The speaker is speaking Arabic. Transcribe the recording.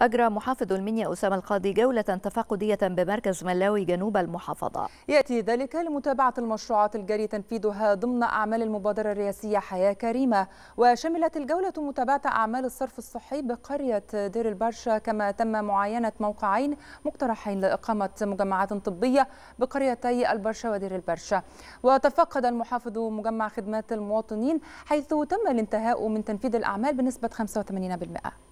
أجرى محافظ المنيا أسامة القاضي جولة تفقدية بمركز ملاوي جنوب المحافظة يأتي ذلك لمتابعة المشروعات الجاري تنفيذها ضمن أعمال المبادرة الرئاسية حياة كريمة وشملت الجولة متابعة أعمال الصرف الصحي بقرية دير البرشا كما تم معاينة موقعين مقترحين لإقامة مجمعات طبية بقريتي البرشا ودير البرشا وتفقد المحافظ مجمع خدمات المواطنين حيث تم الانتهاء من تنفيذ الأعمال بنسبة 85%